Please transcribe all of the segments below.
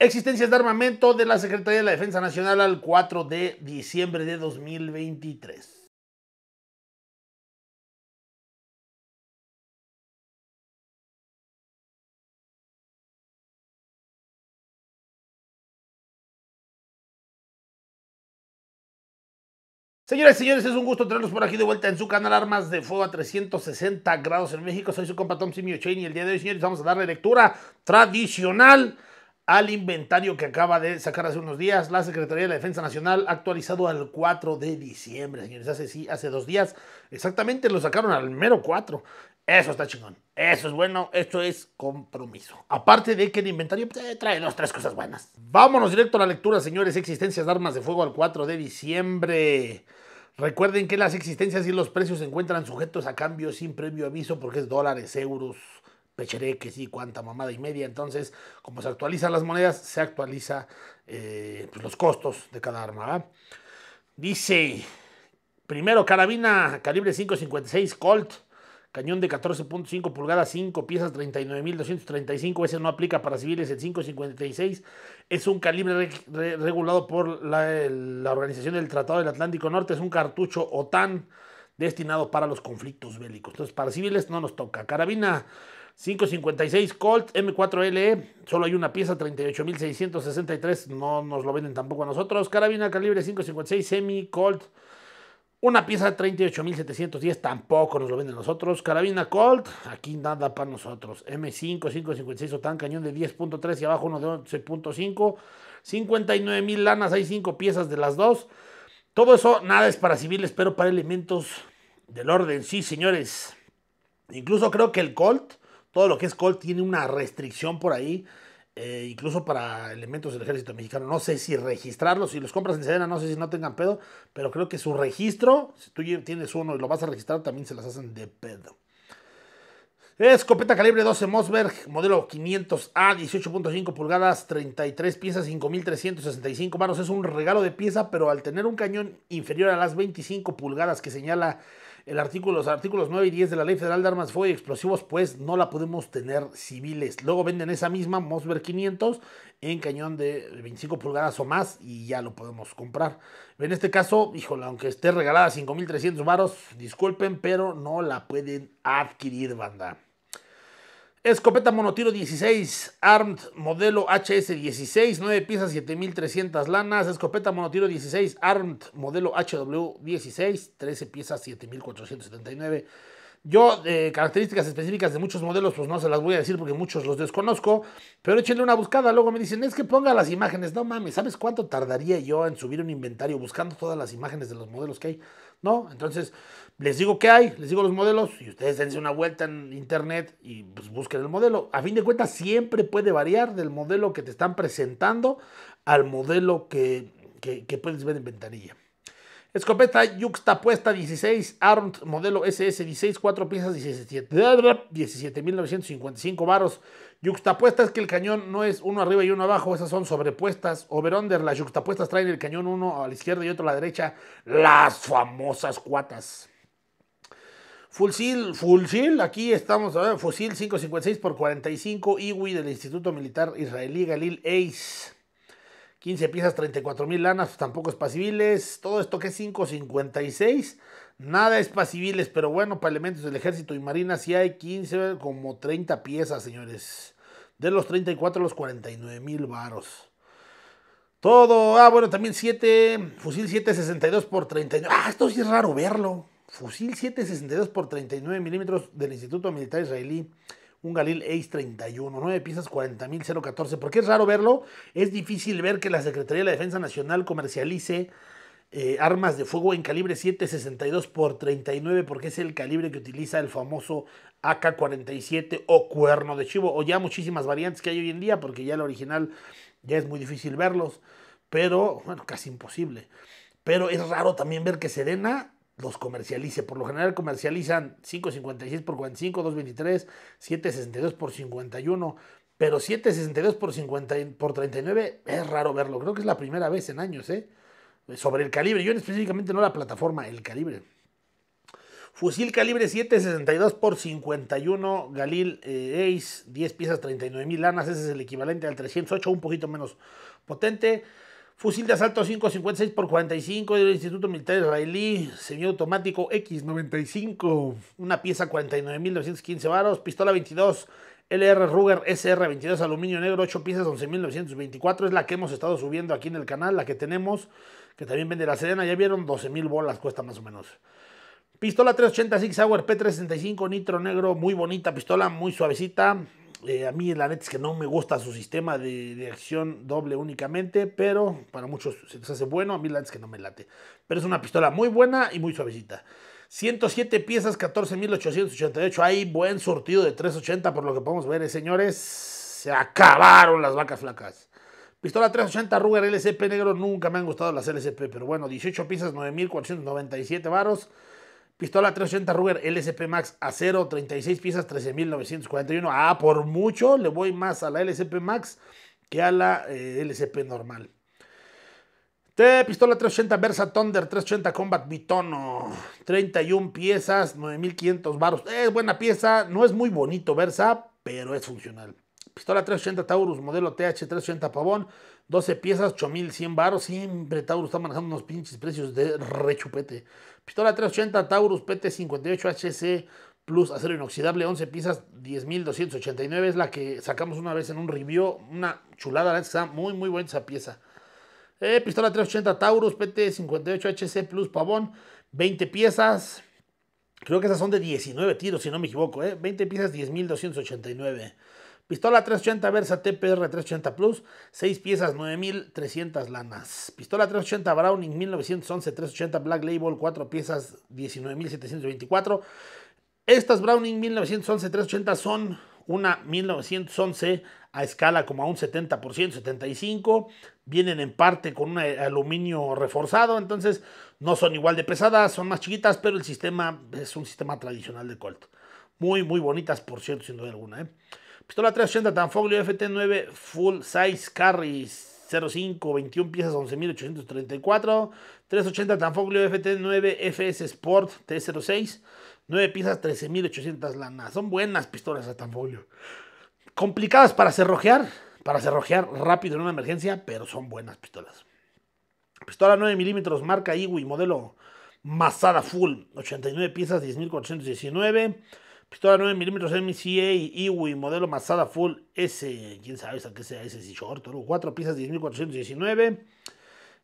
Existencias de armamento de la Secretaría de la Defensa Nacional al 4 de diciembre de 2023. Señoras y señores, es un gusto tenerlos por aquí de vuelta en su canal Armas de Fuego a 360 grados en México. Soy su compa Tom Simio Chain y el día de hoy, señores, vamos a darle lectura tradicional al inventario que acaba de sacar hace unos días la Secretaría de Defensa Nacional, actualizado al 4 de diciembre, señores. Hace, sí, hace dos días exactamente lo sacaron al mero 4. Eso está chingón. Eso es bueno. Esto es compromiso. Aparte de que el inventario pues, eh, trae dos, tres cosas buenas. Vámonos directo a la lectura, señores. Existencias de armas de fuego al 4 de diciembre. Recuerden que las existencias y los precios se encuentran sujetos a cambio sin previo aviso porque es dólares, euros, que sí, cuánta mamada y media. Entonces, como se actualizan las monedas, se actualiza eh, pues, los costos de cada arma. Dice, primero carabina calibre 5.56 Colt, cañón de 14.5 pulgadas, 5 piezas, 39.235. Ese no aplica para civiles. El 5.56 es un calibre regulado por la, la Organización del Tratado del Atlántico Norte. Es un cartucho OTAN destinado para los conflictos bélicos. Entonces, para civiles no nos toca. Carabina 556 Colt M4LE, solo hay una pieza, 38.663, no nos lo venden tampoco a nosotros. Carabina calibre 556 Semi Colt, una pieza, 38.710, tampoco nos lo venden a nosotros. Carabina Colt, aquí nada para nosotros. M5, 556 OTAN, cañón de 10.3 y abajo uno de 11.5, 59.000 lanas, hay 5 piezas de las dos. Todo eso, nada es para civiles, pero para elementos del orden, sí, señores. Incluso creo que el Colt todo lo que es Colt tiene una restricción por ahí, eh, incluso para elementos del ejército mexicano. No sé si registrarlos, si los compras en Sedena, no sé si no tengan pedo, pero creo que su registro, si tú tienes uno y lo vas a registrar, también se las hacen de pedo. Escopeta calibre 12 Mosberg, modelo 500A, 18.5 pulgadas, 33 piezas, 5.365 manos. Es un regalo de pieza, pero al tener un cañón inferior a las 25 pulgadas que señala el artículo, los artículos 9 y 10 de la Ley Federal de Armas Fuego y Explosivos, pues no la podemos tener civiles. Luego venden esa misma Mosberg 500 en cañón de 25 pulgadas o más y ya lo podemos comprar. En este caso, híjole, aunque esté regalada 5.300 varos, disculpen, pero no la pueden adquirir, banda. Escopeta monotiro 16, ARMED modelo HS16, 9 piezas, 7300 lanas. Escopeta monotiro 16, ARMED modelo HW16, 13 piezas, 7479. Yo, eh, características específicas de muchos modelos, pues no se las voy a decir porque muchos los desconozco, pero échenle una buscada. Luego me dicen, es que ponga las imágenes. No mames, ¿sabes cuánto tardaría yo en subir un inventario buscando todas las imágenes de los modelos que hay? No, entonces les digo qué hay, les digo los modelos y ustedes dense una vuelta en internet y pues, busquen el modelo. A fin de cuentas siempre puede variar del modelo que te están presentando al modelo que, que, puedes ver en ventanilla. Escopeta yuxtapuesta 16, armed, modelo SS16, 4 piezas 17.955 17, varos. Yuxtapuesta es que el cañón no es uno arriba y uno abajo, esas son sobrepuestas. Over-under, las yuxtapuestas traen el cañón uno a la izquierda y otro a la derecha. Las famosas cuatas. Fusil, fusil, aquí estamos, fusil 556 por 45 IWI del Instituto Militar Israelí Galil Ace. 15 piezas, 34 mil lanas, pues, tampoco es para civiles. Todo esto que es 556, nada es para civiles, pero bueno, para elementos del ejército y marina sí hay 15, como 30 piezas, señores. De los 34 a los 49 mil varos. Todo, ah, bueno, también 7, fusil 762 por 39. Ah, esto sí es raro verlo fusil 7.62 x 39 milímetros del Instituto Militar Israelí. Un Galil Ace 31, 9 piezas 40.014. Porque es raro verlo. Es difícil ver que la Secretaría de la Defensa Nacional comercialice eh, armas de fuego en calibre 7.62 por 39. Porque es el calibre que utiliza el famoso AK-47 o cuerno de chivo. O ya muchísimas variantes que hay hoy en día. Porque ya el original ya es muy difícil verlos. Pero, bueno, casi imposible. Pero es raro también ver que Serena los comercialice. Por lo general comercializan 5.56 por 45, 2.23, 7.62 por 51, pero 7.62 por, 39 es raro verlo. Creo que es la primera vez en años, ¿eh? Sobre el calibre, yo específicamente no la plataforma, el calibre. Fusil calibre 7.62 por 51, Galil eh, Ace, 10 piezas, 39 mil lanas, ese es el equivalente al 308, un poquito menos potente. Fusil de asalto 556 por 45 del Instituto Militar Israelí, semiautomático X95, una pieza 49.915 varos, pistola 22 LR Ruger SR22 aluminio negro, 8 piezas 11.924, es la que hemos estado subiendo aquí en el canal, la que tenemos, que también vende la Serena, ya vieron 12.000 bolas, cuesta más o menos. Pistola 380 Six P365 Nitro Negro, muy bonita pistola, muy suavecita. Eh, a mí la neta es que no me gusta su sistema de, acción doble únicamente, pero para muchos se les hace bueno, a mí la neta es que no me late. Pero es una pistola muy buena y muy suavecita. 107 piezas, 14.888. Hay buen surtido de 380 por lo que podemos ver, eh, señores. Se acabaron las vacas flacas. Pistola 380 Ruger LCP negro. Nunca me han gustado las LCP, pero bueno, 18 piezas, 9.497 varos. Pistola 380 Ruger LSP Max A0, 36 piezas, 13.941. Ah, por mucho le voy más a la LSP Max que a la eh, LCP LSP normal. T pistola 380 Versa Thunder 380 Combat Bitono. 31 piezas, 9.500 baros. Es buena pieza, no es muy bonito Versa, pero es funcional. Pistola 380 Taurus modelo TH 380 Pavón. 12 piezas, 8100 baros. Siempre Taurus está manejando unos pinches precios de rechupete. Pistola 380 Taurus PT58HC Plus acero inoxidable, 11 piezas, 10.289. Es la que sacamos una vez en un review. Una chulada, la está muy, muy buena esa pieza. Eh, pistola 380 Taurus PT58HC Plus Pavón, 20 piezas. Creo que esas son de 19 tiros, si no me equivoco. Eh. 20 piezas, 10.289. Pistola 380 Versa TPR 380 Plus, 6 piezas, 9.300 lanas. Pistola 380 Browning 1911 380 Black Label, 4 piezas, 19.724. Estas Browning 1911 380 son una 1911 a escala como a un 70%, 75%. Vienen en parte con un eh, aluminio reforzado, entonces no son igual de pesadas, son más chiquitas, pero el sistema es un sistema tradicional de Colt. Muy, muy bonitas, por cierto, sin duda alguna. ¿eh? Pistola 380 Tanfoglio FT9 Full Size Carry 05, 21 piezas, 11.834. 380 Tanfoglio FT9 FS Sport T06, 9 piezas, 13.800 lanas. Son buenas pistolas a Tanfoglio. Complicadas para cerrojear, para cerrojear rápido en una emergencia, pero son buenas pistolas. Pistola 9 milímetros, marca Iwi, modelo Masada Full, 89 piezas, 10.419. Pistola pues, 9 milímetros MCA Iwi, modelo Masada Full S. Quién sabe a qué sea ese, si short, ¿no? 4 piezas 10.419.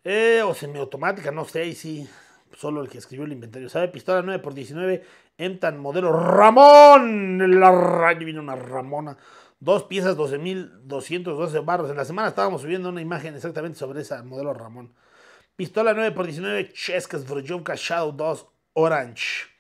Eh, o semiautomática, no sé, y sí. Solo el que escribió el inventario sabe. Pistola 9 x 19 Emtan, modelo Ramón. La rayo viene una Ramona. Dos piezas, 12.212 barros. En la semana estábamos subiendo una imagen exactamente sobre esa modelo Ramón. Pistola 9 x 19 Cheskas Vrojovka Shadow 2 Orange.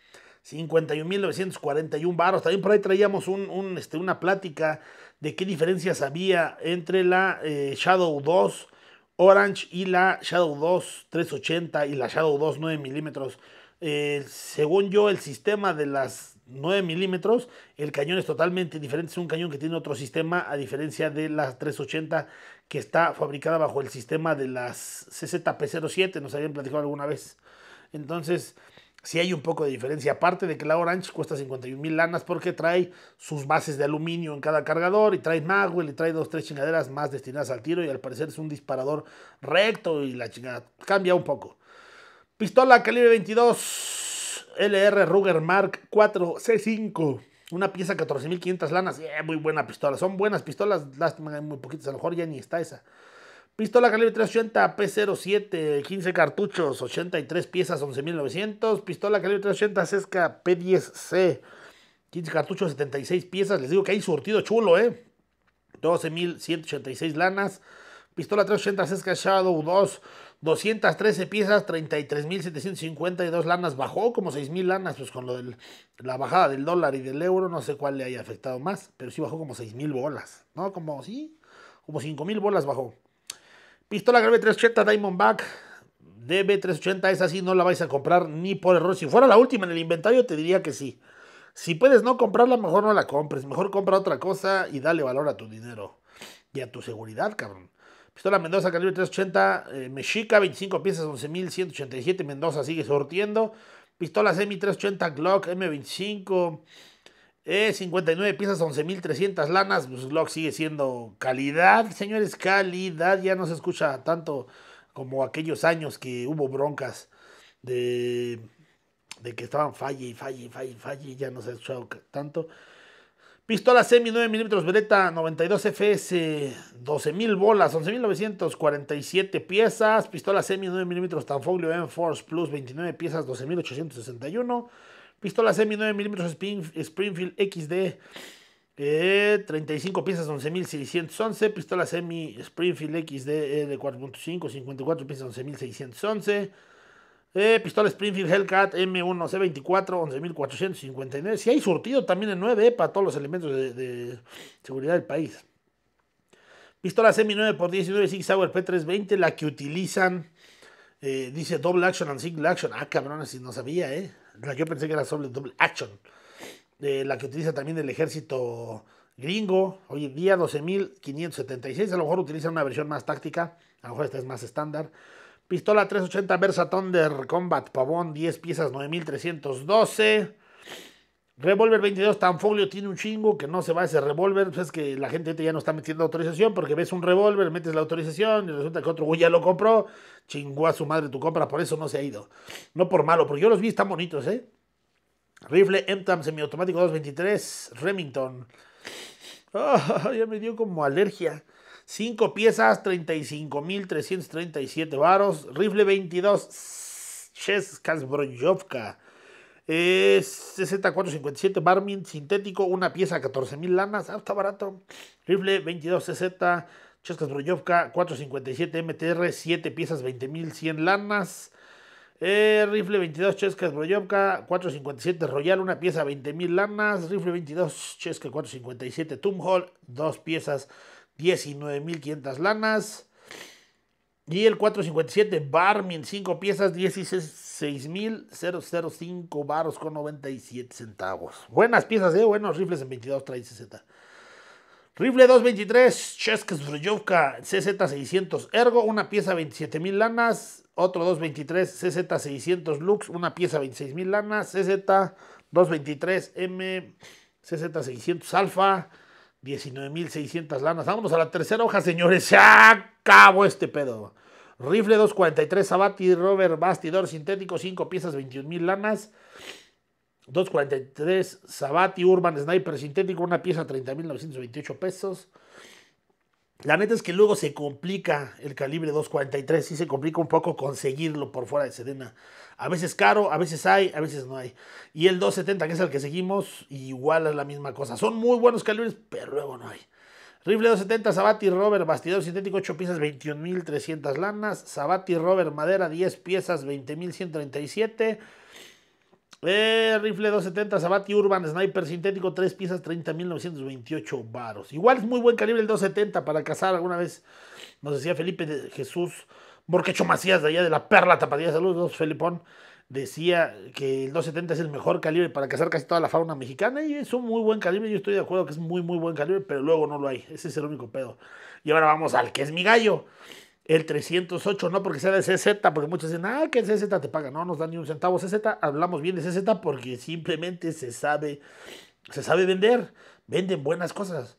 51.941 baros. También por ahí traíamos un, un, este, una plática de qué diferencias había entre la eh, Shadow 2 Orange y la Shadow 2 380 y la Shadow 2 9 milímetros. Eh, según yo, el sistema de las 9 milímetros, el cañón es totalmente diferente. Es un cañón que tiene otro sistema, a diferencia de las 380 que está fabricada bajo el sistema de las CZP07. Nos habían platicado alguna vez. Entonces, si hay un poco de diferencia. Aparte de que la Orange cuesta 51 mil lanas porque trae sus bases de aluminio en cada cargador y trae Magwell y trae dos, tres chingaderas más destinadas al tiro y al parecer es un disparador recto y la chingada cambia un poco. Pistola calibre 22 LR Ruger Mark 4 C5. Una pieza 14.500 lanas. es muy buena pistola. Son buenas pistolas. Lástima, hay muy poquitas. A lo mejor ya ni está esa. Pistola calibre 380 P07, 15 cartuchos, 83 piezas, 11.900. Pistola calibre 380 Sesca P10C, 15 cartuchos, 76 piezas. Les digo que hay surtido chulo, ¿eh? 12.186 lanas. Pistola 380 Sesca Shadow 2, 213 piezas, 33.752 lanas. Bajó como 6.000 lanas, pues con lo de la bajada del dólar y del euro, no sé cuál le haya afectado más, pero sí bajó como 6.000 bolas, ¿no? Como, sí, como 5.000 bolas bajó. Pistola Grave 380 Diamondback DB380, esa sí no la vais a comprar ni por error. Si fuera la última en el inventario, te diría que sí. Si puedes no comprarla, mejor no la compres. Mejor compra otra cosa y dale valor a tu dinero y a tu seguridad, cabrón. Pistola Mendoza, calibre 380, eh, Mexica, 25 piezas, 11.187. Mendoza sigue sortiendo. Pistola Semi 380, Glock M25. 59 eh, piezas, 11.300 lanas. Pues sigue siendo calidad, señores, calidad. Ya no se escucha tanto como aquellos años que hubo broncas de, de que estaban falle y falle y falle falle. Ya no se ha escuchado tanto. Pistola semi 9 mm Beretta 92 FS 12.000 bolas, 11.947 piezas. Pistola semi 9 mm Tanfoglio M Force Plus 29 piezas, 12.861. Pistola semi 9 mm Springfield XD. 35 piezas, 11.611. Pistola semi Springfield XD de 4.5, 54 piezas, 11.611. Eh, pistola Springfield Hellcat M1C24, 11.459. Si hay surtido también en 9 eh, para todos los elementos de, seguridad del país. Pistola semi 9x19 Sig Sauer P320, la que utilizan, eh, dice Double Action and Single Action. Ah, cabrón, si no sabía, ¿eh? la yo pensé que era solo Double Action, eh, la que utiliza también el ejército gringo, hoy día 12.576, a lo mejor utiliza una versión más táctica, a lo mejor esta es más estándar. Pistola 380 Versa Thunder Combat Pavón, 10 piezas, 9.312. Revolver 22 tan folio tiene un chingo que no se va ese revólver. Pues es que la gente ya no está metiendo autorización porque ves un revólver, metes la autorización y resulta que otro güey ya lo compró. Chingó a su madre tu compra, por eso no se ha ido. No por malo, porque yo los vi, están bonitos, ¿eh? Rifle tam semiautomático 223 Remington. Ah, ya me dio como alergia. 5 piezas, 35.337 varos. Rifle 22 Chez es 60-457 Barmin sintético, una pieza 14.000 lanas. Ah, está barato. Rifle 22 2260 Cheskas Broyovka 457 MTR, 7 piezas 20.100 lanas. Eh, rifle 22 Cheskas Broyovka 457 Royal, una pieza 20.000 lanas. Rifle 22 Cheska 457 Tumhol, 2 piezas 19.500 lanas. Y el 457 Barmin, 5 piezas 16. 6.005 baros con 97 centavos. Buenas piezas, ¿eh? Buenos rifles en 22, trae CZ. Rifle 223, Chesk Zureyovka, CZ600 Ergo, una pieza 27.000 lanas. Otro 223, CZ600 Lux, una pieza 26.000 lanas. CZ223M, CZ600 Alfa, 19.600 lanas. Vámonos a la tercera hoja, señores. Se acabó este pedo. Rifle 243 Sabati, Rover Bastidor sintético, 5 piezas, 21 mil lanas. 243 Sabati Urban Sniper sintético, una pieza, 30.928 pesos. La neta es que luego se complica el calibre 243, sí se complica un poco conseguirlo por fuera de Serena. A veces caro, a veces hay, a veces no hay. Y el 270, que es el que seguimos, igual es la misma cosa. Son muy buenos calibres, pero luego no hay. Rifle 270, Sabati rover, bastidor sintético 8 piezas, 21.300 lanas. Sabati rover, madera 10 piezas, 20.137. Eh, rifle 270, Sabati Urban Sniper sintético, 3 piezas, 30.928 varos. Igual es muy buen calibre el 270 para cazar alguna vez. Nos decía Felipe de Jesús Borquecho Macías de allá de la Perla Tapadilla. Saludos, Felipón decía que el 270 es el mejor calibre para cazar casi toda la fauna mexicana y es un muy buen calibre, yo estoy de acuerdo que es muy muy buen calibre, pero luego no lo hay, ese es el único pedo. Y ahora vamos al que es mi gallo, el 308, no porque sea de CZ, porque muchos dicen, ah, que el CZ te paga, no nos dan ni un centavo CZ, hablamos bien de CZ porque simplemente se sabe, se sabe vender, venden buenas cosas.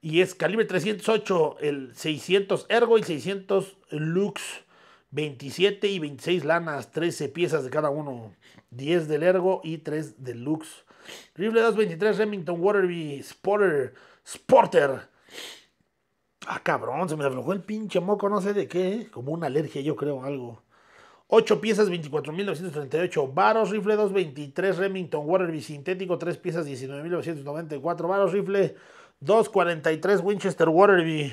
Y es calibre 308, el 600 Ergo y 600 Lux. 27 y 26 lanas, 13 piezas de cada uno, 10 del Ergo y 3 del Lux. Rifle 223 Remington Waterby Spotter. Sporter. Ah, cabrón, se me aflojó el pinche moco, no sé de qué, ¿eh? como una alergia, yo creo, algo. 8 piezas, 24.938 varos, rifle 223 Remington Waterby sintético, 3 piezas, 19.994 varos, rifle 243 Winchester Waterby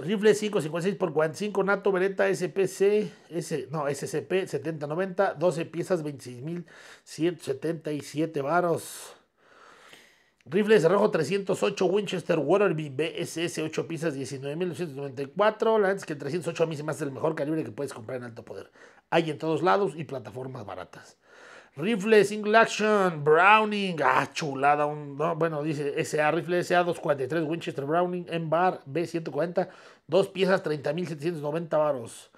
Rifle 556 x 45 Nato Beretta SPC, S, no, SCP 7090, 12 piezas, 26.177 varos. Rifles rojo 308 Winchester Waterby BSS 8 piezas 19.994. La que el 308 a mí se me hace el mejor calibre que puedes comprar en alto poder. Hay en todos lados y plataformas baratas. Rifle single action, Browning, ah, chulada, bueno, dice SA, rifle SA243 Winchester Browning m bar B140, dos piezas 30.790 varos.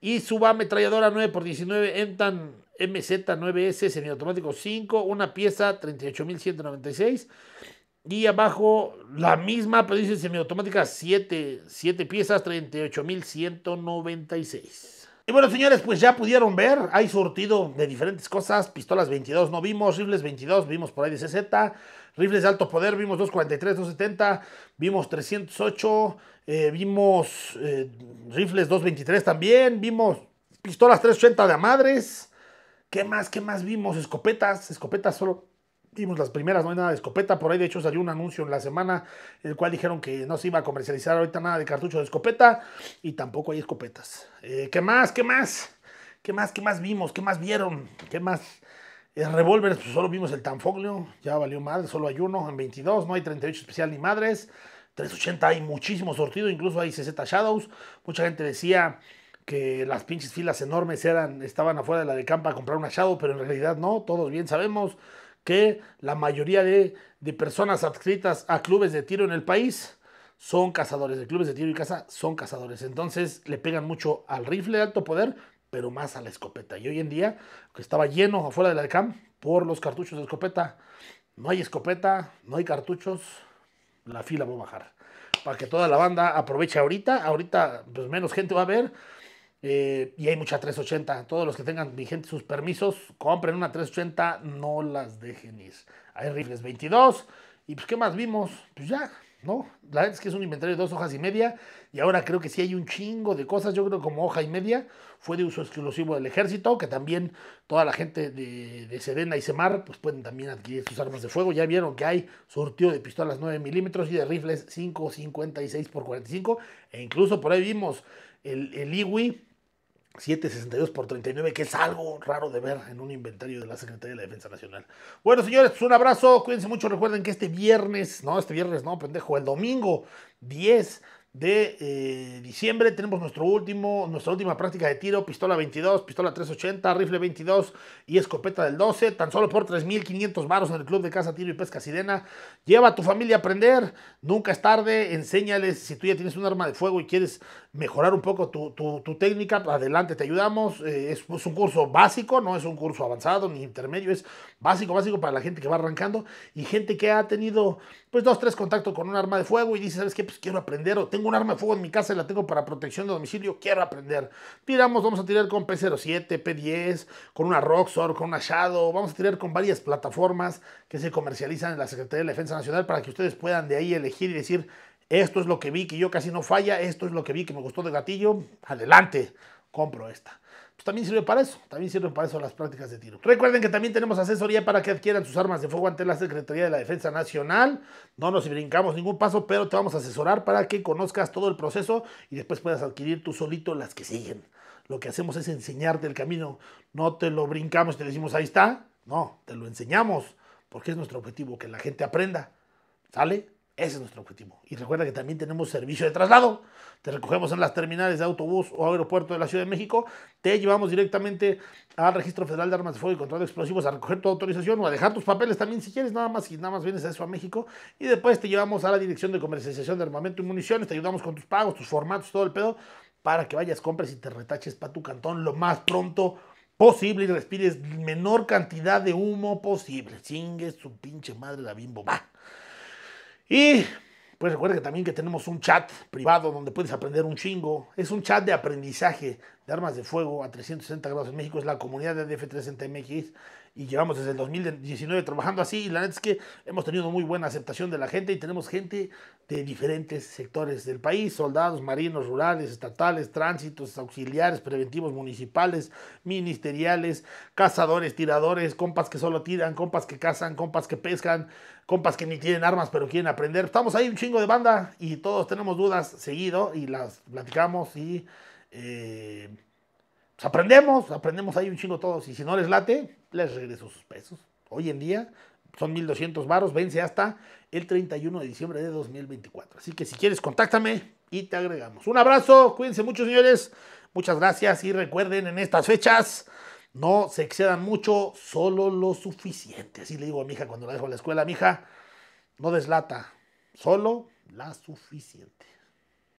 Y suba ametralladora 9x19 Entan MZ9S semiautomático 5, una pieza 38.196. Y abajo la misma, pero dice semiautomática 7, 7 piezas 38.196. Y bueno, señores, pues ya pudieron ver, hay surtido de diferentes cosas, pistolas 22 no vimos, rifles 22 vimos por ahí de CZ, rifles de alto poder vimos 243, 270, vimos 308, eh, vimos eh, rifles 223 también, vimos pistolas 380 de madres, ¿qué más, qué más vimos? Escopetas, escopetas solo vimos las primeras, no hay nada de escopeta. Por ahí, de hecho, salió un anuncio en la semana, el cual dijeron que no se iba a comercializar ahorita nada de cartucho de escopeta y tampoco hay escopetas. Eh, ¿Qué más? ¿Qué más? ¿Qué más? ¿Qué más vimos? ¿Qué más vieron? ¿Qué más? revólveres revólveres, pues solo vimos el Tanfoglio, ya valió madre, solo hay uno en 22, no hay 38 especial ni madres. 380 hay muchísimo sortido, incluso hay CZ Shadows. Mucha gente decía que las pinches filas enormes eran, estaban afuera de la de campa a comprar una Shadow, pero en realidad no, todos bien sabemos que la mayoría de, personas adscritas a clubes de tiro en el país son cazadores, de clubes de tiro y caza son cazadores. Entonces le pegan mucho al rifle de alto poder, pero más a la escopeta. Y hoy en día, que estaba lleno afuera del CAM por los cartuchos de escopeta, no hay escopeta, no hay cartuchos, la fila va a bajar. Para que toda la banda aproveche ahorita, ahorita pues menos gente va a ver, eh, y hay mucha 380. Todos los que tengan vigentes sus permisos, compren una 380, no las dejen ir. Hay rifles 22. ¿Y pues qué más vimos? Pues ya, ¿no? La verdad es que es un inventario de dos hojas y media. Y ahora creo que sí hay un chingo de cosas. Yo creo que como hoja y media fue de uso exclusivo del ejército, que también toda la gente de, de Sedena y Semar pues pueden también adquirir sus armas de fuego. Ya vieron que hay surtido de pistolas 9 milímetros y de rifles 5, 56 por 45. E incluso por ahí vimos el, el IWI 762 por 39, que es algo raro de ver en un inventario de la Secretaría de la Defensa Nacional. Bueno, señores, pues un abrazo, cuídense mucho, recuerden que este viernes, no, este viernes no, pendejo, el domingo 10 de eh, diciembre tenemos nuestro último, nuestra última práctica de tiro, pistola 22, pistola 380, rifle 22 y escopeta del 12, tan solo por 3.500 varos en el club de casa tiro y pesca sirena. Lleva a tu familia a aprender, nunca es tarde, enséñales, si tú ya tienes un arma de fuego y quieres mejorar un poco tu, tu, tu técnica, adelante, te ayudamos. Eh, es, es, un curso básico, no es un curso avanzado ni intermedio, es básico, básico para la gente que va arrancando y gente que ha tenido pues dos, tres contactos con un arma de fuego y dice, ¿sabes qué? Pues quiero aprender o tengo un arma de fuego en mi casa y la tengo para protección de domicilio, quiero aprender. Tiramos, vamos a tirar con P07, P10, con una Roxor, con una Shadow, vamos a tirar con varias plataformas que se comercializan en la Secretaría de la Defensa Nacional para que ustedes puedan de ahí elegir y decir, esto es lo que vi que yo casi no falla, esto es lo que vi que me gustó de gatillo, adelante, compro esta también sirve para eso, también sirven para eso las prácticas de tiro. Recuerden que también tenemos asesoría para que adquieran sus armas de fuego ante la Secretaría de la Defensa Nacional. No nos brincamos ningún paso, pero te vamos a asesorar para que conozcas todo el proceso y después puedas adquirir tú solito las que siguen. Lo que hacemos es enseñarte el camino, no te lo brincamos, te decimos ahí está, no, te lo enseñamos, porque es nuestro objetivo, que la gente aprenda. ¿Sale? Ese es nuestro objetivo. Y recuerda que también tenemos servicio de traslado. Te recogemos en las terminales de autobús o aeropuerto de la Ciudad de México. Te llevamos directamente al Registro Federal de Armas de Fuego y Control de Explosivos a recoger tu autorización o a dejar tus papeles también si quieres. Nada más y nada más vienes a eso a México. Y después te llevamos a la Dirección de Comercialización de Armamento y Municiones. Te ayudamos con tus pagos, tus formatos, todo el pedo para que vayas, compres y te retaches para tu cantón lo más pronto posible y respires menor cantidad de humo posible. chingues tu pinche madre la bimbo. Y pues recuerda que también que tenemos un chat privado donde puedes aprender un chingo. Es un chat de aprendizaje de armas de fuego a 360 grados en México. Es la comunidad de df 300 mx y llevamos desde el 2019 trabajando así y la neta es que hemos tenido muy buena aceptación de la gente y tenemos gente de diferentes sectores del país, soldados, marinos, rurales, estatales, tránsitos, auxiliares, preventivos municipales, ministeriales, cazadores, tiradores, compas que solo tiran, compas que cazan, compas que pescan, compas que ni tienen armas pero quieren aprender. Estamos ahí un chingo de banda y todos tenemos dudas seguido y las platicamos y... Eh, pues, aprendemos, aprendemos ahí un chingo todos. Y si no les late, les regreso sus pesos. Hoy en día son 1200 varos, vence hasta el 31 de diciembre de 2024. Así que si quieres, contáctame y te agregamos. Un abrazo, cuídense mucho, señores. Muchas gracias y recuerden en estas fechas. No se excedan mucho, solo lo suficiente. Así le digo a mi hija cuando la dejo a la escuela, mi hija, no deslata, solo la suficiente.